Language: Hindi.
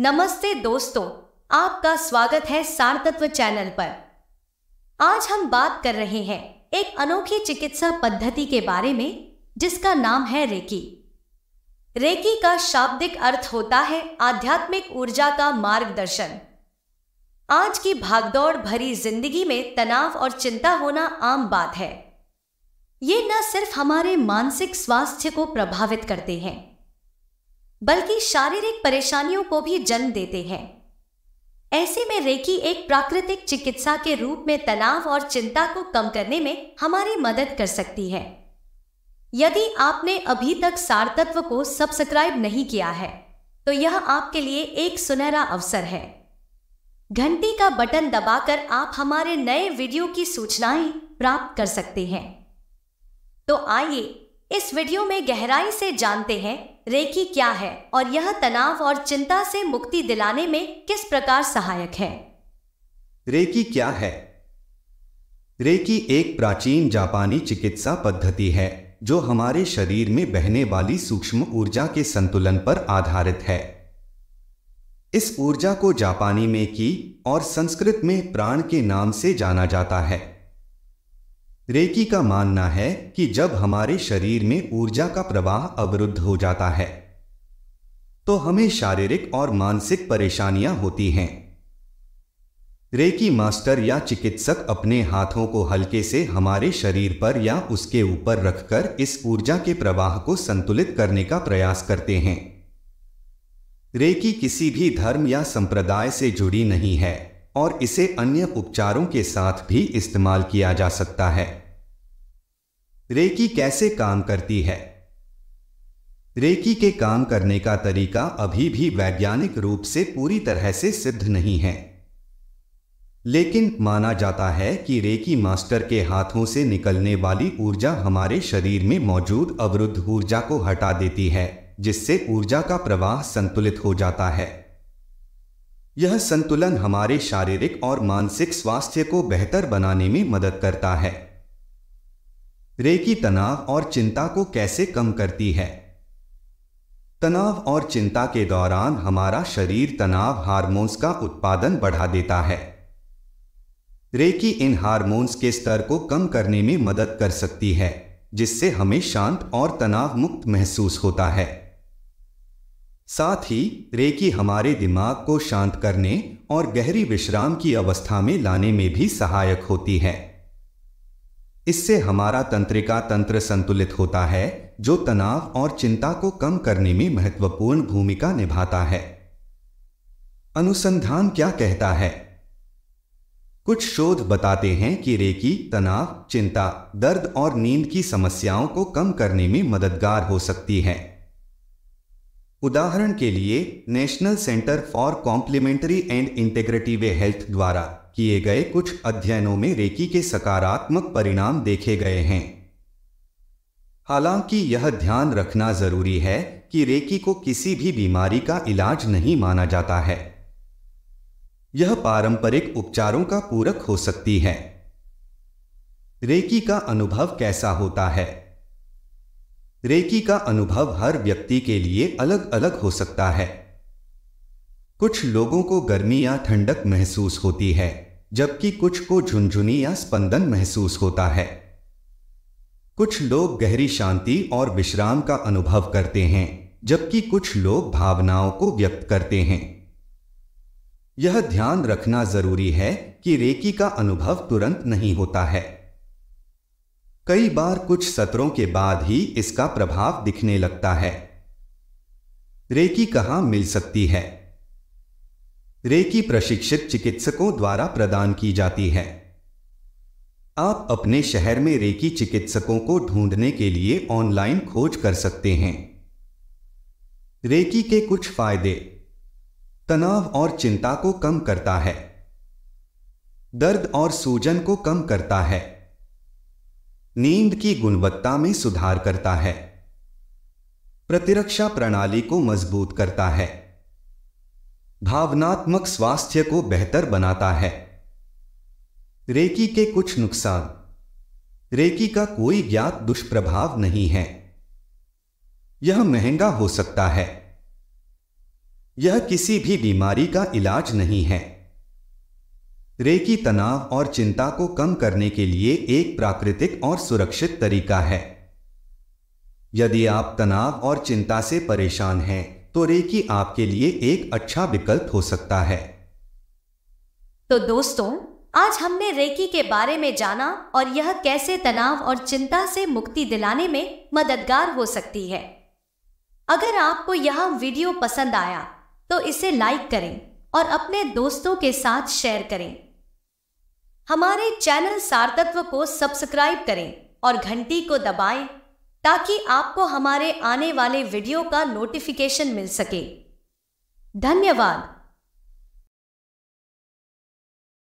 नमस्ते दोस्तों आपका स्वागत है सारतत्व चैनल पर आज हम बात कर रहे हैं एक अनोखी चिकित्सा पद्धति के बारे में जिसका नाम है रेकी रेकी का शाब्दिक अर्थ होता है आध्यात्मिक ऊर्जा का मार्गदर्शन आज की भागदौड़ भरी जिंदगी में तनाव और चिंता होना आम बात है ये न सिर्फ हमारे मानसिक स्वास्थ्य को प्रभावित करते हैं बल्कि शारीरिक परेशानियों को भी जन्म देते हैं ऐसे में रेकी एक प्राकृतिक चिकित्सा के रूप में तनाव और चिंता को कम करने में हमारी मदद कर सकती है यदि आपने अभी तक सार तत्व को सब्सक्राइब नहीं किया है तो यह आपके लिए एक सुनहरा अवसर है घंटी का बटन दबाकर आप हमारे नए वीडियो की सूचनाएं प्राप्त कर सकते हैं तो आइए इस वीडियो में गहराई से जानते हैं रेकी क्या है और यह तनाव और चिंता से मुक्ति दिलाने में किस प्रकार सहायक है रेकी क्या है रेकी एक प्राचीन जापानी चिकित्सा पद्धति है जो हमारे शरीर में बहने वाली सूक्ष्म ऊर्जा के संतुलन पर आधारित है इस ऊर्जा को जापानी में की और संस्कृत में प्राण के नाम से जाना जाता है रेकी का मानना है कि जब हमारे शरीर में ऊर्जा का प्रवाह अवरुद्ध हो जाता है तो हमें शारीरिक और मानसिक परेशानियां होती हैं रेकी मास्टर या चिकित्सक अपने हाथों को हल्के से हमारे शरीर पर या उसके ऊपर रखकर इस ऊर्जा के प्रवाह को संतुलित करने का प्रयास करते हैं रेकी किसी भी धर्म या संप्रदाय से जुड़ी नहीं है और इसे अन्य उपचारों के साथ भी इस्तेमाल किया जा सकता है रेकी कैसे काम करती है रेकी के काम करने का तरीका अभी भी वैज्ञानिक रूप से पूरी तरह से सिद्ध नहीं है लेकिन माना जाता है कि रेकी मास्टर के हाथों से निकलने वाली ऊर्जा हमारे शरीर में मौजूद अवरुद्ध ऊर्जा को हटा देती है जिससे ऊर्जा का प्रवाह संतुलित हो जाता है यह संतुलन हमारे शारीरिक और मानसिक स्वास्थ्य को बेहतर बनाने में मदद करता है रेकी तनाव और चिंता को कैसे कम करती है तनाव और चिंता के दौरान हमारा शरीर तनाव हार्मोन्स का उत्पादन बढ़ा देता है रेकी इन हार्मोन्स के स्तर को कम करने में मदद कर सकती है जिससे हमें शांत और तनाव मुक्त महसूस होता है साथ ही रेकी हमारे दिमाग को शांत करने और गहरी विश्राम की अवस्था में लाने में भी सहायक होती है इससे हमारा तंत्रिका तंत्र संतुलित होता है जो तनाव और चिंता को कम करने में महत्वपूर्ण भूमिका निभाता है अनुसंधान क्या कहता है कुछ शोध बताते हैं कि रेकी तनाव चिंता दर्द और नींद की समस्याओं को कम करने में मददगार हो सकती है उदाहरण के लिए National Center for Complementary and Integrative Health द्वारा किए गए कुछ अध्ययनों में रेकी के सकारात्मक परिणाम देखे गए हैं हालांकि यह ध्यान रखना जरूरी है कि रेकी को किसी भी बीमारी का इलाज नहीं माना जाता है यह पारंपरिक उपचारों का पूरक हो सकती है रेकी का अनुभव कैसा होता है रेकी का अनुभव हर व्यक्ति के लिए अलग अलग हो सकता है कुछ लोगों को गर्मी या ठंडक महसूस होती है जबकि कुछ को झुंझुनी या स्पंदन महसूस होता है कुछ लोग गहरी शांति और विश्राम का अनुभव करते हैं जबकि कुछ लोग भावनाओं को व्यक्त करते हैं यह ध्यान रखना जरूरी है कि रेकी का अनुभव तुरंत नहीं होता है कई बार कुछ सत्रों के बाद ही इसका प्रभाव दिखने लगता है रेकी कहां मिल सकती है रेकी प्रशिक्षित चिकित्सकों द्वारा प्रदान की जाती है आप अपने शहर में रेकी चिकित्सकों को ढूंढने के लिए ऑनलाइन खोज कर सकते हैं रेकी के कुछ फायदे तनाव और चिंता को कम करता है दर्द और सूजन को कम करता है नींद की गुणवत्ता में सुधार करता है प्रतिरक्षा प्रणाली को मजबूत करता है भावनात्मक स्वास्थ्य को बेहतर बनाता है रेकी के कुछ नुकसान रेकी का कोई ज्ञात दुष्प्रभाव नहीं है यह महंगा हो सकता है यह किसी भी बीमारी का इलाज नहीं है रेकी तनाव और चिंता को कम करने के लिए एक प्राकृतिक और सुरक्षित तरीका है यदि आप तनाव और चिंता से परेशान हैं तो रेकी आपके लिए एक अच्छा विकल्प हो सकता है तो दोस्तों आज हमने रेकी के बारे में जाना और यह कैसे तनाव और चिंता से मुक्ति दिलाने में मददगार हो सकती है अगर आपको यह वीडियो पसंद आया तो इसे लाइक करें और अपने दोस्तों के साथ शेयर करें हमारे चैनल सारतत्व को सब्सक्राइब करें और घंटी को दबाएं ताकि आपको हमारे आने वाले वीडियो का नोटिफिकेशन मिल सके धन्यवाद